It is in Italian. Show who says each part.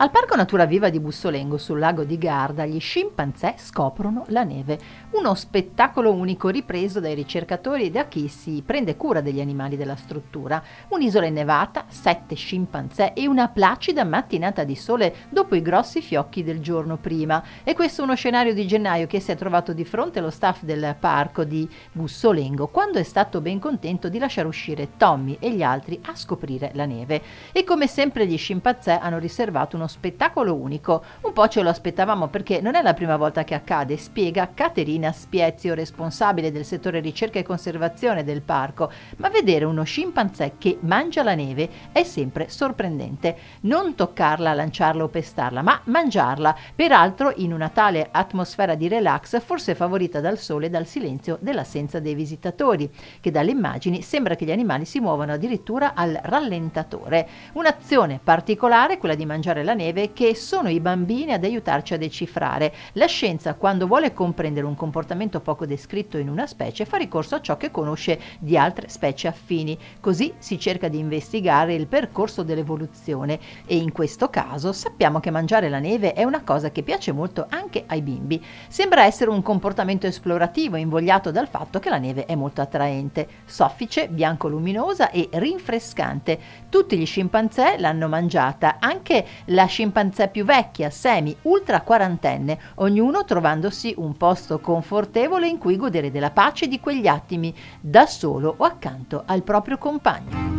Speaker 1: Al Parco Natura Viva di Bussolengo, sul lago di Garda, gli scimpanzé scoprono la neve. Uno spettacolo unico ripreso dai ricercatori e da chi si prende cura degli animali della struttura. Un'isola innevata, sette scimpanzé e una placida mattinata di sole dopo i grossi fiocchi del giorno prima. E questo è uno scenario di gennaio che si è trovato di fronte lo staff del parco di Bussolengo quando è stato ben contento di lasciare uscire Tommy e gli altri a scoprire la neve. E come sempre gli scimpanzé hanno riservato uno spettacolo unico. Un po' ce lo aspettavamo perché non è la prima volta che accade, spiega Caterina Spiezio, responsabile del settore ricerca e conservazione del parco, ma vedere uno scimpanzé che mangia la neve è sempre sorprendente. Non toccarla, lanciarla o pestarla, ma mangiarla, peraltro in una tale atmosfera di relax forse favorita dal sole e dal silenzio dell'assenza dei visitatori, che dalle immagini sembra che gli animali si muovano addirittura al rallentatore. Un'azione particolare, quella di mangiare la neve che sono i bambini ad aiutarci a decifrare. La scienza, quando vuole comprendere un comportamento poco descritto in una specie, fa ricorso a ciò che conosce di altre specie affini. Così si cerca di investigare il percorso dell'evoluzione e in questo caso sappiamo che mangiare la neve è una cosa che piace molto anche ai bimbi. Sembra essere un comportamento esplorativo invogliato dal fatto che la neve è molto attraente, soffice, bianco luminosa e rinfrescante. Tutti gli scimpanzé l'hanno mangiata, anche la scimpanzé più vecchia, semi, ultra quarantenne, ognuno trovandosi un posto confortevole in cui godere della pace di quegli attimi, da solo o accanto al proprio compagno.